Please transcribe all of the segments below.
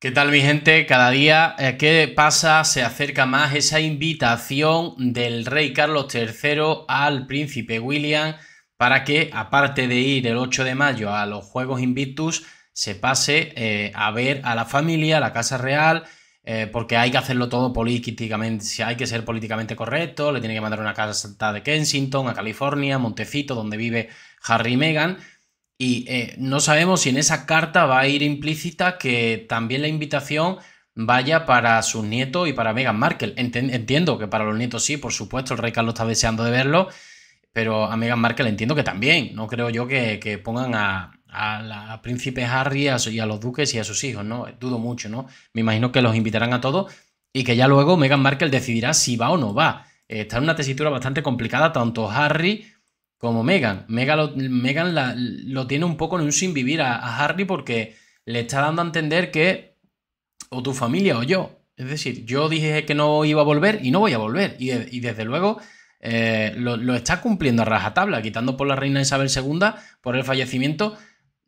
¿Qué tal mi gente? Cada día eh, que pasa se acerca más esa invitación del rey Carlos III al príncipe William para que, aparte de ir el 8 de mayo a los Juegos Invictus, se pase eh, a ver a la familia, a la Casa Real, eh, porque hay que hacerlo todo políticamente, si hay que ser políticamente correcto, le tiene que mandar una carta de Kensington, a California, Montecito, donde vive Harry y Meghan, y eh, no sabemos si en esa carta va a ir implícita que también la invitación vaya para sus nietos y para Meghan Markle. Entiendo que para los nietos sí, por supuesto, el rey Carlos está deseando de verlo, pero a Meghan Markle entiendo que también. No creo yo que, pongan a, la, príncipe Harry y a los duques y a sus hijos, ¿no? Dudo mucho, ¿no? Me imagino que los invitarán a todos y que ya luego Meghan Markle decidirá si va o no va. está en una tesitura bastante complicada, tanto Harry como Megan. Megan, lo, tiene un poco en un sin vivir a, Harry porque le está dando a entender que o tu familia o yo. Es decir, yo dije que no iba a volver y no voy a volver. Y, desde luego eh, lo, lo, está cumpliendo a rajatabla, quitando por la reina Isabel II, por el fallecimiento,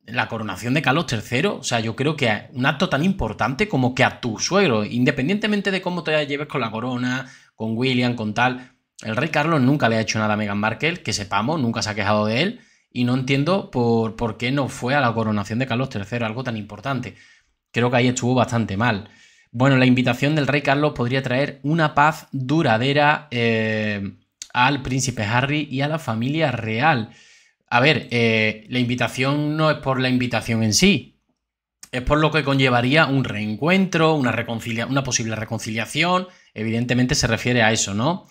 la coronación de Carlos III. O sea, yo creo que un acto tan importante como que a tu suegro, independientemente de cómo te lleves con la corona, con William, con tal, el rey Carlos nunca le ha hecho nada a Meghan Markle, que sepamos, nunca se ha quejado de él, y no entiendo por, por qué no fue a la coronación de Carlos III, algo tan importante. Creo que ahí estuvo bastante mal. Bueno, la invitación del rey Carlos podría traer una paz duradera eh, al príncipe Harry y a la familia real. A ver, eh, la invitación no es por la invitación en sí, es por lo que conllevaría un reencuentro, una posible reconciliación, evidentemente se refiere a eso, ¿no?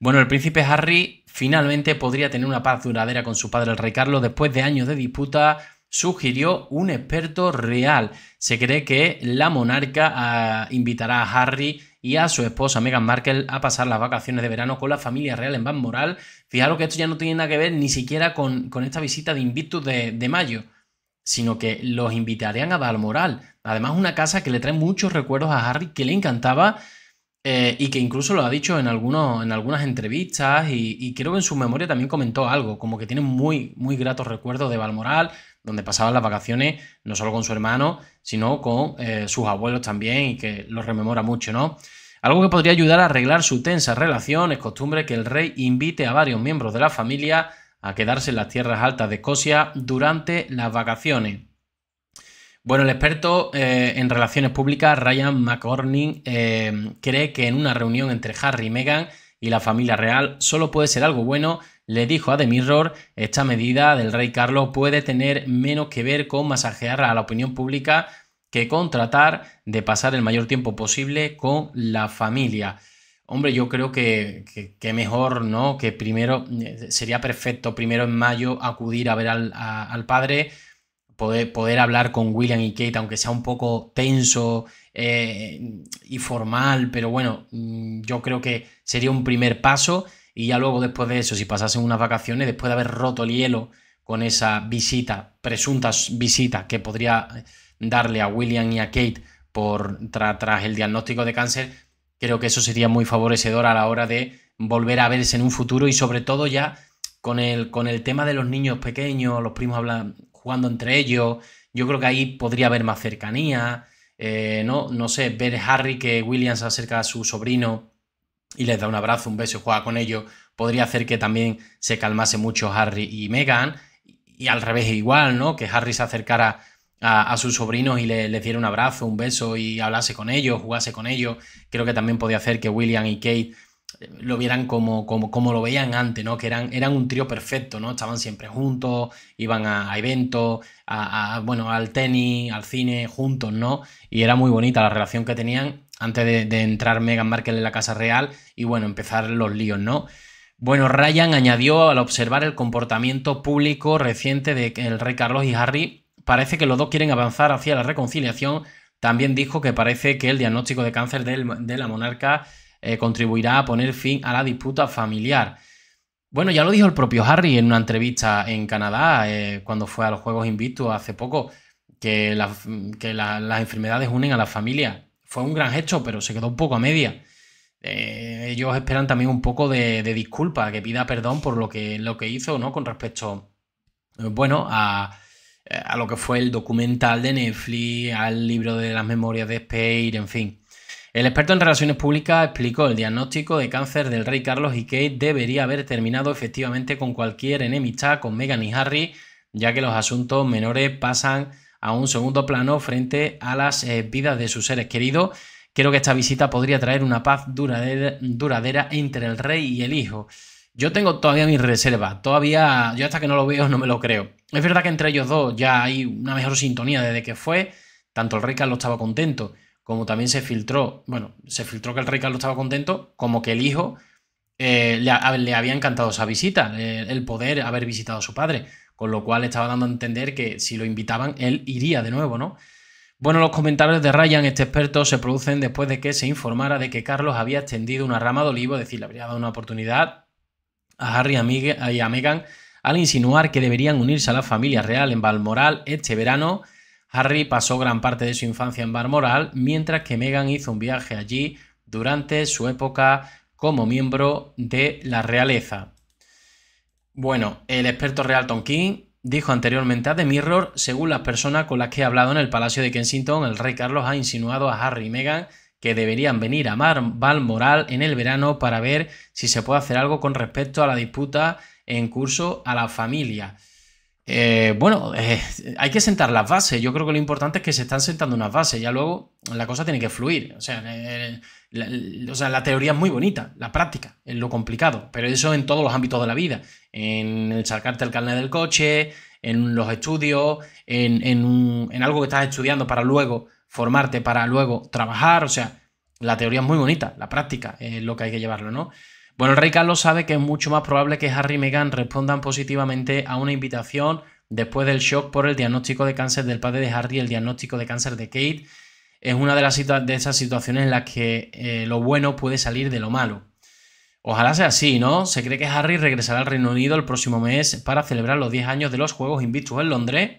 Bueno, el príncipe Harry finalmente podría tener una paz duradera con su padre el rey Carlos después de años de disputa sugirió un experto real. Se cree que la monarca ah, invitará a Harry y a su esposa Meghan Markle a pasar las vacaciones de verano con la familia real en Moral. Fijaros que esto ya no tiene nada que ver ni siquiera con, con esta visita de Invictus de, de, mayo, sino que los invitarían a Balmoral. Además, una casa que le trae muchos recuerdos a Harry que le encantaba eh, y que incluso lo ha dicho en, en algunas entrevistas y, creo que en su memoria también comentó algo, como que tiene muy, muy gratos recuerdos de Balmoral, donde pasaban las vacaciones no solo con su hermano, sino con eh, sus abuelos también y que lo rememora mucho, ¿no? Algo que podría ayudar a arreglar su tensa relación es costumbre que el rey invite a varios miembros de la familia a quedarse en las tierras altas de Escocia durante las vacaciones. Bueno, el experto eh, en relaciones públicas, Ryan McCorning, eh, cree que en una reunión entre Harry y Meghan y la familia real solo puede ser algo bueno. Le dijo a The Mirror, esta medida del rey Carlos puede tener menos que ver con masajear a la opinión pública que con tratar de pasar el mayor tiempo posible con la familia. Hombre, yo creo que, mejor, ¿no? Que primero, eh, sería perfecto primero en mayo acudir a ver al, al padre, poder, poder hablar con William y Kate, aunque sea un poco tenso eh, y formal, pero bueno, mm, yo creo que sería un primer paso y ya luego después de eso, si pasasen unas vacaciones, después de haber roto el hielo con esa visita, presuntas visitas que podría darle a William y a Kate por tras el diagnóstico de cáncer, creo que eso sería muy favorecedor a la hora de volver a verse en un futuro y sobre todo ya con el, con el tema de los niños pequeños, los primos hablan, jugando entre ellos. Yo creo que ahí podría haber más cercanía. Eh, no, no sé, ver Harry que Williams acerca a su sobrino y les da un abrazo, un beso, juega con ellos, podría hacer que también se calmase mucho Harry y Meghan. Y al revés igual, ¿no? Que Harry se acercara a, sus sobrinos y les diera un abrazo, un beso y hablase con ellos, jugase con ellos. Creo que también podría hacer que William y Kate lo vieran como, como, como, lo veían antes, ¿no? Que eran, eran un trío perfecto, ¿no? Estaban siempre juntos, iban a, eventos, a, bueno, al tenis, al cine, juntos, ¿no? Y era muy bonita la relación que tenían antes de, entrar Meghan Markle en la Casa Real y, bueno, empezar los líos, ¿no? Bueno, Ryan añadió al observar el comportamiento público reciente del el rey Carlos y Harry, parece que los dos quieren avanzar hacia la reconciliación. También dijo que parece que el diagnóstico de cáncer de la monarca eh, contribuirá a poner fin a la disputa familiar. Bueno, ya lo dijo el propio Harry en una entrevista en Canadá, eh, cuando fue a los Juegos Invictus hace poco, que, las enfermedades unen a la familia. Fue un gran hecho, pero se quedó un poco a media. Eh, ellos esperan también un poco de, disculpa, que pida perdón por lo que, hizo, ¿no? Con respecto, bueno, a, a lo que fue el documental de Netflix, al libro de las memorias de Spade, en fin. El experto en relaciones públicas explicó el diagnóstico de cáncer del rey Carlos y que debería haber terminado efectivamente con cualquier enemistad con Meghan y Harry, ya que los asuntos menores pasan a un segundo plano frente a las eh, vidas de sus seres queridos. Creo que esta visita podría traer una paz duradera, entre el rey y el hijo. Yo tengo todavía mi reserva, todavía, yo hasta que no lo veo no me lo creo. Es verdad que entre ellos dos ya hay una mejor sintonía desde que fue, tanto el rey Carlos estaba contento, como también se filtró, bueno, se filtró que el rey Carlos estaba contento, como que el hijo eh, le, había encantado esa visita, eh, el, poder haber visitado a su padre, con lo cual estaba dando a entender que si lo invitaban, él iría de nuevo, ¿no? Bueno, los comentarios de Ryan, este experto, se producen después de que se informara de que Carlos había extendido una rama de olivo, es decir, le habría dado una oportunidad a Harry y a Meghan al insinuar que deberían unirse a la familia real en Balmoral este verano Harry pasó gran parte de su infancia en Balmoral, mientras que Meghan hizo un viaje allí durante su época como miembro de la realeza. Bueno, el experto real Tom King dijo anteriormente a The Mirror, según las personas con las que he hablado en el Palacio de Kensington, el rey Carlos ha insinuado a Harry y Meghan que deberían venir a Balmoral en el verano para ver si se puede hacer algo con respecto a la disputa en curso a la familia. Eh, bueno, eh, hay que sentar las bases. Yo creo que lo importante es que se están sentando unas bases. Ya luego la cosa tiene que fluir. O sea, eh, la, teoría es muy bonita, la práctica es lo complicado. Pero eso en todos los ámbitos de la vida. En el sacarte el carnet del coche, en los estudios, en, en algo que estás estudiando para luego formarte, para luego trabajar. O sea, la teoría es muy bonita, la práctica es lo que hay que llevarlo, ¿no? Bueno, el rey Carlos sabe que es mucho más probable que Harry y Meghan respondan positivamente a una invitación después del shock por el diagnóstico de cáncer del padre de Harry y el diagnóstico de cáncer de Kate. Es una de, las esas situaciones en las que eh, lo bueno puede salir de lo malo. Ojalá sea así, ¿no? Se cree que Harry regresará al Reino Unido el próximo mes para celebrar los 10 años de los Juegos Invictus en Londres.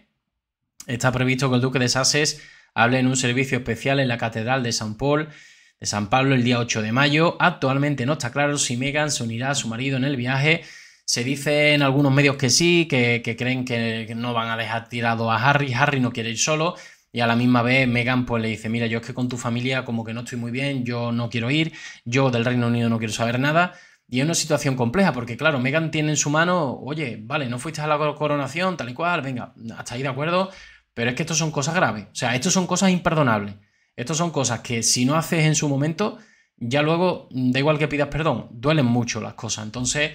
Está previsto que el duque de Sussex hable en un servicio especial en la Catedral de San Paul de San Pablo el día 8 de mayo. Actualmente no está claro si Megan se unirá a su marido en el viaje. Se dice en algunos medios que sí, que, creen que, no van a dejar tirado a Harry. Harry no quiere ir solo. Y a la misma vez Megan pues le dice, mira, yo es que con tu familia como que no estoy muy bien, yo no quiero ir, yo del Reino Unido no quiero saber nada. Y es una situación compleja, porque claro, Megan tiene en su mano, oye, vale, no fuiste a la coronación, tal y cual, venga, hasta ahí de acuerdo, pero es que esto son cosas graves, o sea, esto son cosas imperdonables. Estas son cosas que si no haces en su momento, ya luego, mm, da igual que pidas perdón, duelen mucho las cosas. Entonces,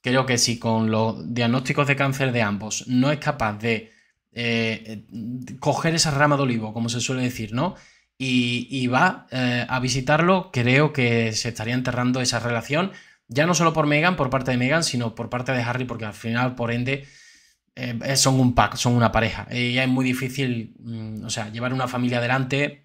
creo que si con los diagnósticos de cáncer de ambos no es capaz de eh, coger esa rama de olivo, como se suele decir, ¿no? Y, va eh, a visitarlo, creo que se estaría enterrando esa relación, ya no solo por Megan, por parte de Megan, sino por parte de Harry, porque al final, por ende, eh, son un pack, son una pareja. Y ya es muy difícil, mm, o sea, llevar una familia adelante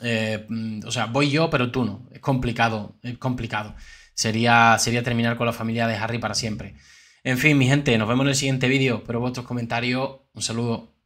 eh, mm, o sea, voy yo, pero tú no. Es complicado, es complicado. Sería, sería terminar con la familia de Harry para siempre. En fin, mi gente, nos vemos en el siguiente vídeo. pero vuestros comentarios. Un saludo.